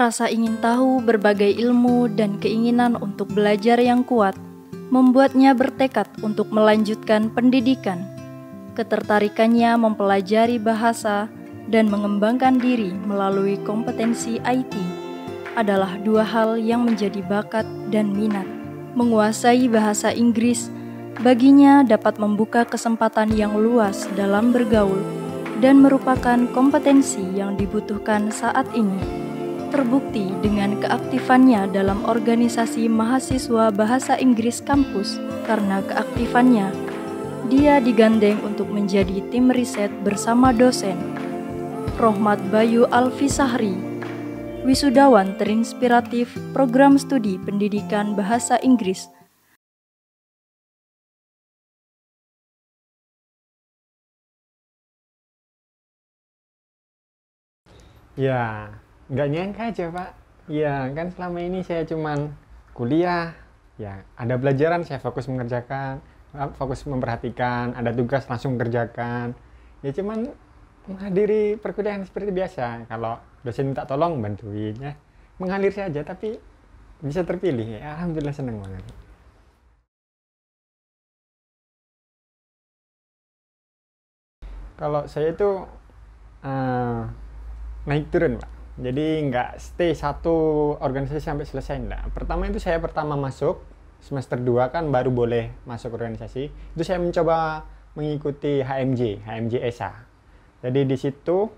Rasa ingin tahu berbagai ilmu dan keinginan untuk belajar yang kuat membuatnya bertekad untuk melanjutkan pendidikan. Ketertarikannya mempelajari bahasa dan mengembangkan diri melalui kompetensi IT adalah dua hal yang menjadi bakat dan minat. Menguasai bahasa Inggris baginya dapat membuka kesempatan yang luas dalam bergaul dan merupakan kompetensi yang dibutuhkan saat ini terbukti dengan keaktifannya dalam organisasi mahasiswa bahasa Inggris kampus karena keaktifannya. Dia digandeng untuk menjadi tim riset bersama dosen. Rohmat Bayu Alfi Sahri, wisudawan terinspiratif program studi pendidikan bahasa Inggris Ya, nggak nyangka aja pak ya kan selama ini saya cuman kuliah ya ada pelajaran saya fokus mengerjakan eh, fokus memperhatikan ada tugas langsung kerjakan ya cuman menghadiri perkuliahan seperti biasa kalau dosen minta tolong bantuin ya mengalir saja tapi bisa terpilih ya alhamdulillah seneng banget kalau saya itu uh, naik turun pak jadi nggak stay satu organisasi sampai selesai enggak. Pertama itu saya pertama masuk semester 2 kan baru boleh masuk organisasi. Itu saya mencoba mengikuti HMJ, HMJ ESA. Jadi di situ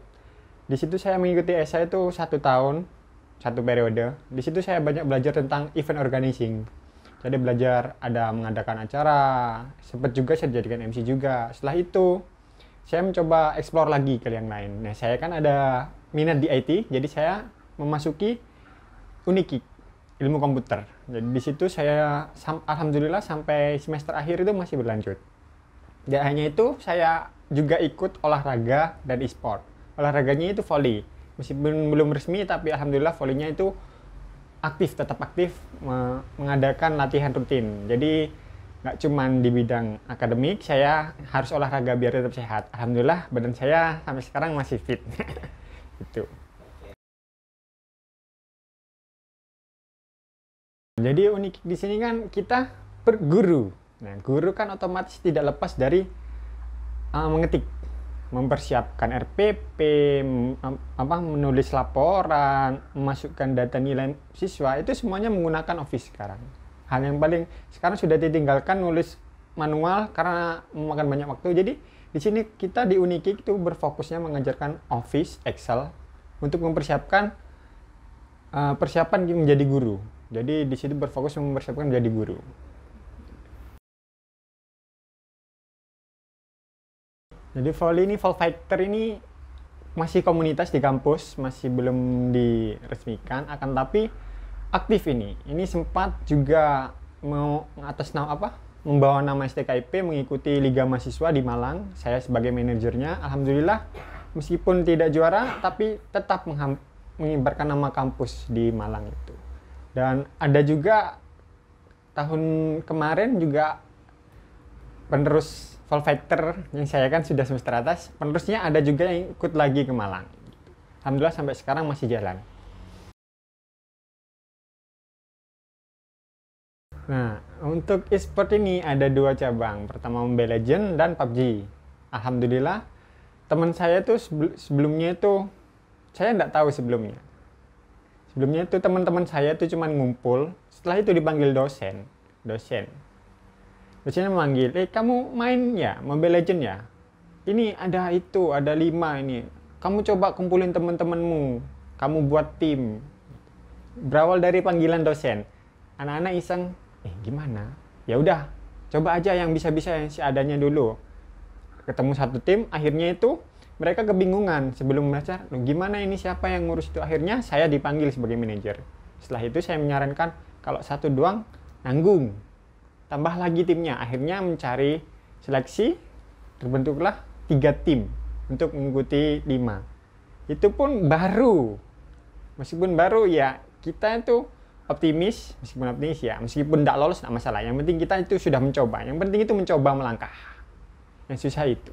di situ saya mengikuti ESA itu satu tahun, satu periode. Di situ saya banyak belajar tentang event organizing. Jadi belajar ada mengadakan acara, sempat juga saya jadikan MC juga. Setelah itu saya mencoba explore lagi ke yang lain. Nah, saya kan ada minat di IT, jadi saya memasuki Uniki, ilmu komputer. Jadi di situ saya alhamdulillah sampai semester akhir itu masih berlanjut. Tidak hanya itu saya juga ikut olahraga dan e-sport. Olahraganya itu volley. Meskipun belum resmi tapi alhamdulillah volinya itu aktif tetap aktif mengadakan latihan rutin. Jadi nggak cuman di bidang akademik saya harus olahraga biar tetap sehat alhamdulillah badan saya sampai sekarang masih fit gitu jadi unik di sini kan kita berguru nah guru kan otomatis tidak lepas dari uh, mengetik mempersiapkan RPP, apa menulis laporan, memasukkan data nilai siswa itu semuanya menggunakan Office sekarang hal yang paling sekarang sudah ditinggalkan nulis manual karena memakan banyak waktu jadi di sini kita di Uniki itu berfokusnya mengajarkan Office Excel untuk mempersiapkan uh, persiapan menjadi guru jadi di sini berfokus mempersiapkan menjadi guru Jadi volley ini vol Fighter ini masih komunitas di kampus, masih belum diresmikan akan tapi aktif ini ini sempat juga mau atas nama apa membawa nama STKIP mengikuti Liga Mahasiswa di Malang saya sebagai manajernya alhamdulillah meskipun tidak juara tapi tetap mengibarkan nama kampus di Malang itu dan ada juga tahun kemarin juga penerus Factor yang saya kan sudah semester atas penerusnya ada juga yang ikut lagi ke Malang Alhamdulillah sampai sekarang masih jalan Nah, untuk e-sport ini ada dua cabang. Pertama Mobile legend dan PUBG. Alhamdulillah, teman saya tuh sebelumnya itu saya tidak tahu sebelumnya. Sebelumnya itu teman-teman saya tuh cuma ngumpul. Setelah itu dipanggil dosen, dosen. Dosennya memanggil, eh kamu main ya Mobile legend ya? Ini ada itu, ada lima ini. Kamu coba kumpulin teman-temanmu. Kamu buat tim. Berawal dari panggilan dosen. Anak-anak iseng, eh gimana ya udah coba aja yang bisa-bisa yang seadanya dulu ketemu satu tim akhirnya itu mereka kebingungan sebelum belajar gimana ini siapa yang ngurus itu akhirnya saya dipanggil sebagai manajer setelah itu saya menyarankan kalau satu doang nanggung tambah lagi timnya akhirnya mencari seleksi terbentuklah tiga tim untuk mengikuti lima itu pun baru meskipun baru ya kita itu optimis meskipun optimis ya meskipun tidak lolos tidak masalah yang penting kita itu sudah mencoba yang penting itu mencoba melangkah yang susah itu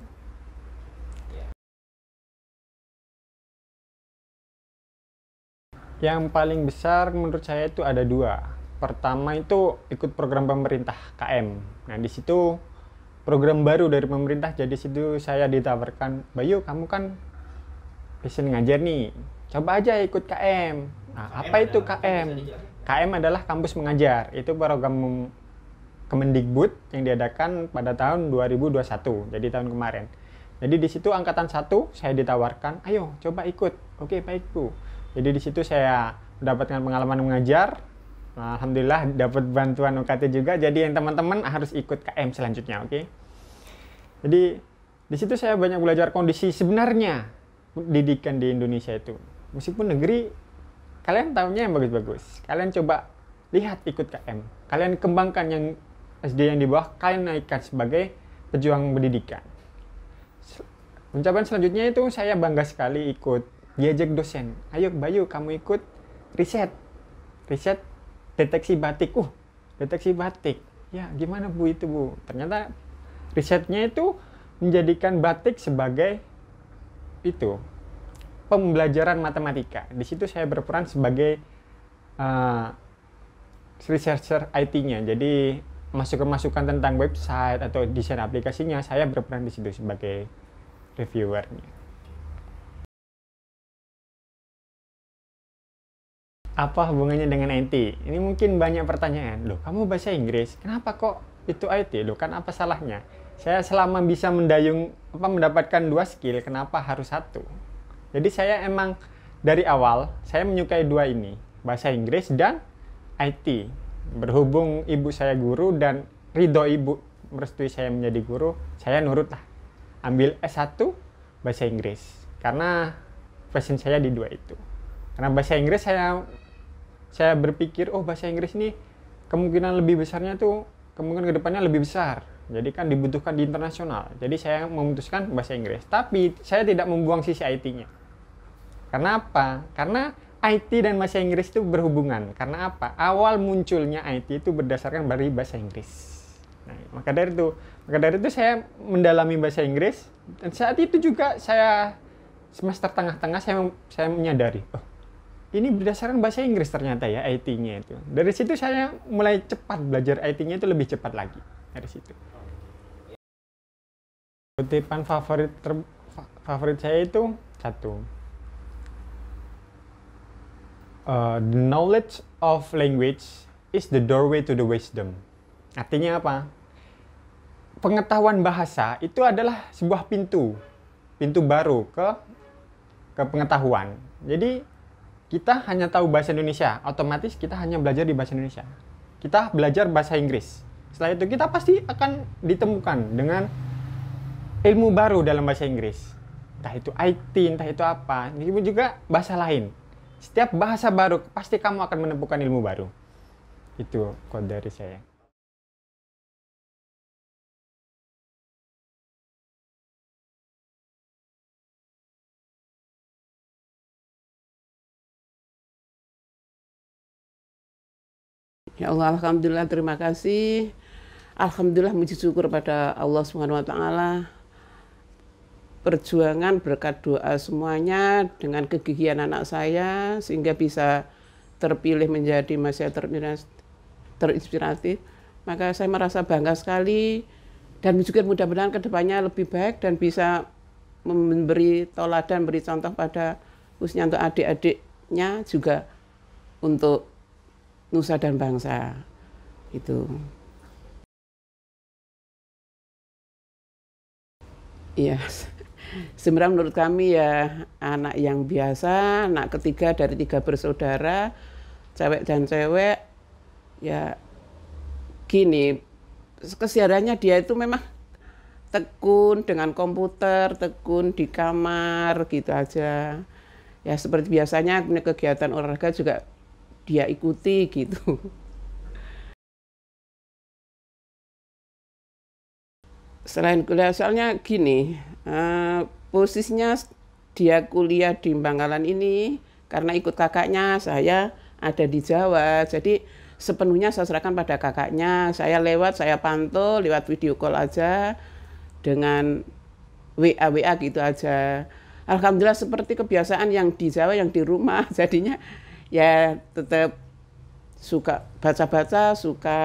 Yang paling besar menurut saya itu ada dua. Pertama itu ikut program pemerintah KM. Nah di situ program baru dari pemerintah jadi situ saya ditawarkan, Bayu kamu kan bisa ngajar nih, coba aja ikut KM. Nah KM apa itu KM? KM adalah kampus mengajar. Itu program Kemendikbud yang diadakan pada tahun 2021, jadi tahun kemarin. Jadi di situ angkatan satu saya ditawarkan, ayo coba ikut. Oke baik bu. Jadi di situ saya mendapatkan pengalaman mengajar. Nah, Alhamdulillah dapat bantuan UKT juga. Jadi yang teman-teman harus ikut KM selanjutnya, oke? Jadi di situ saya banyak belajar kondisi sebenarnya pendidikan di Indonesia itu. Meskipun negeri kalian tahunya yang bagus-bagus kalian coba lihat ikut KM kalian kembangkan yang SD yang di bawah kalian naikkan sebagai pejuang pendidikan ucapan selanjutnya itu saya bangga sekali ikut diajak dosen ayo Bayu kamu ikut riset riset deteksi batik uh deteksi batik ya gimana bu itu bu ternyata risetnya itu menjadikan batik sebagai itu pembelajaran matematika. Di situ saya berperan sebagai uh, researcher IT-nya. Jadi masukan-masukan tentang website atau desain aplikasinya, saya berperan di situ sebagai reviewernya. Apa hubungannya dengan IT? Ini mungkin banyak pertanyaan. Loh, kamu bahasa Inggris, kenapa kok itu IT? Loh, kan apa salahnya? Saya selama bisa mendayung apa mendapatkan dua skill, kenapa harus satu? Jadi saya emang dari awal saya menyukai dua ini, bahasa Inggris dan IT. Berhubung ibu saya guru dan ridho ibu merestui saya menjadi guru, saya nurut lah. Ambil S1 bahasa Inggris karena passion saya di dua itu. Karena bahasa Inggris saya saya berpikir oh bahasa Inggris ini kemungkinan lebih besarnya tuh kemungkinan kedepannya lebih besar. Jadi kan dibutuhkan di internasional. Jadi saya memutuskan bahasa Inggris. Tapi saya tidak membuang sisi IT-nya karena apa? Karena IT dan bahasa Inggris itu berhubungan. Karena apa? Awal munculnya IT itu berdasarkan dari bahasa Inggris. Nah, maka dari itu, maka dari itu saya mendalami bahasa Inggris dan saat itu juga saya semester tengah-tengah saya saya menyadari, oh, ini berdasarkan bahasa Inggris ternyata ya IT-nya itu. Dari situ saya mulai cepat belajar IT-nya itu lebih cepat lagi dari situ. Kutipan favorit ter, favorit saya itu satu Uh, the knowledge of language is the doorway to the wisdom. Artinya apa? Pengetahuan bahasa itu adalah sebuah pintu, pintu baru ke ke pengetahuan. Jadi kita hanya tahu bahasa Indonesia, otomatis kita hanya belajar di bahasa Indonesia. Kita belajar bahasa Inggris. Setelah itu kita pasti akan ditemukan dengan ilmu baru dalam bahasa Inggris. Entah itu IT, entah itu apa. Ini juga bahasa lain setiap bahasa baru pasti kamu akan menemukan ilmu baru. Itu kode dari saya. Ya Allah, Alhamdulillah, terima kasih. Alhamdulillah, muji syukur pada Allah Subhanahu wa Ta'ala perjuangan berkat doa semuanya dengan kegigihan anak saya sehingga bisa terpilih menjadi masih terinspiratif. Maka saya merasa bangga sekali dan juga mudah-mudahan kedepannya lebih baik dan bisa memberi toladan, beri contoh pada khususnya untuk adik-adiknya juga untuk nusa dan bangsa itu. Iya. Yes sebenarnya menurut kami ya anak yang biasa, anak ketiga dari tiga bersaudara, cewek dan cewek. Ya gini, kesiarannya dia itu memang tekun dengan komputer, tekun di kamar gitu aja. Ya seperti biasanya kegiatan olahraga juga dia ikuti gitu. Selain kuliah, soalnya gini, Eh, posisinya dia kuliah di Bangkalan ini karena ikut kakaknya saya ada di Jawa jadi sepenuhnya saya serahkan pada kakaknya saya lewat saya pantau lewat video call aja dengan WA WA gitu aja Alhamdulillah seperti kebiasaan yang di Jawa yang di rumah jadinya ya tetap suka baca-baca suka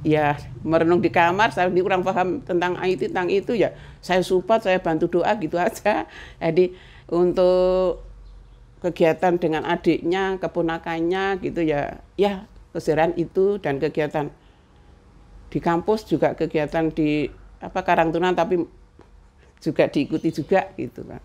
ya merenung di kamar saya ini kurang paham tentang IT tentang itu ya saya support, saya bantu doa gitu aja. Jadi untuk kegiatan dengan adiknya, keponakannya gitu ya, ya keseruan itu dan kegiatan di kampus juga kegiatan di apa Tuna tapi juga diikuti juga gitu kan.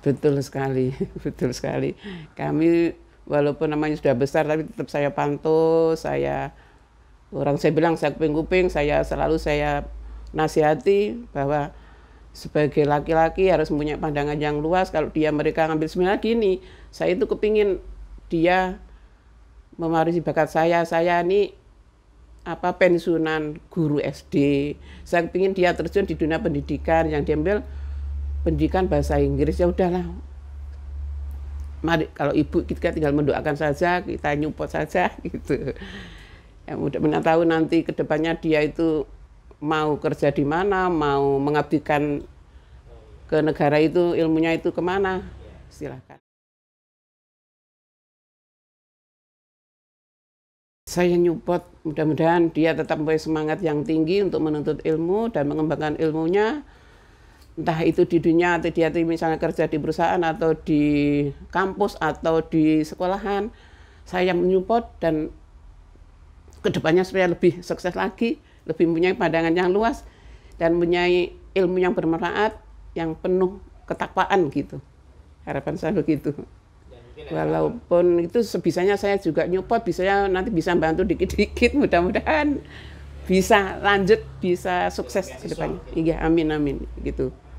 Betul sekali, betul sekali. Kami walaupun namanya sudah besar tapi tetap saya pantau, saya orang saya bilang saya kuping-kuping saya selalu saya nasihati bahwa sebagai laki-laki harus punya pandangan yang luas kalau dia mereka ngambil seminar gini saya itu kepingin dia mewarisi bakat saya saya ini apa pensiunan guru SD saya kepingin dia terjun di dunia pendidikan yang diambil pendidikan bahasa Inggris ya udahlah mari kalau ibu kita tinggal mendoakan saja kita nyupot saja gitu ya mudah-mudahan tahu nanti kedepannya dia itu mau kerja di mana, mau mengabdikan ke negara itu ilmunya itu kemana, silahkan. Saya nyupot mudah-mudahan dia tetap mempunyai semangat yang tinggi untuk menuntut ilmu dan mengembangkan ilmunya. Entah itu di dunia atau di hati misalnya kerja di perusahaan atau di kampus atau di sekolahan. Saya menyupport dan kedepannya supaya lebih sukses lagi, lebih punya pandangan yang luas, dan mempunyai ilmu yang bermanfaat, yang penuh ketakwaan gitu. Harapan saya begitu. Ya, Walaupun itu sebisanya saya juga nyopot, bisanya nanti bisa bantu dikit-dikit, mudah-mudahan bisa lanjut, bisa sukses kedepannya. Iya, amin, amin, gitu.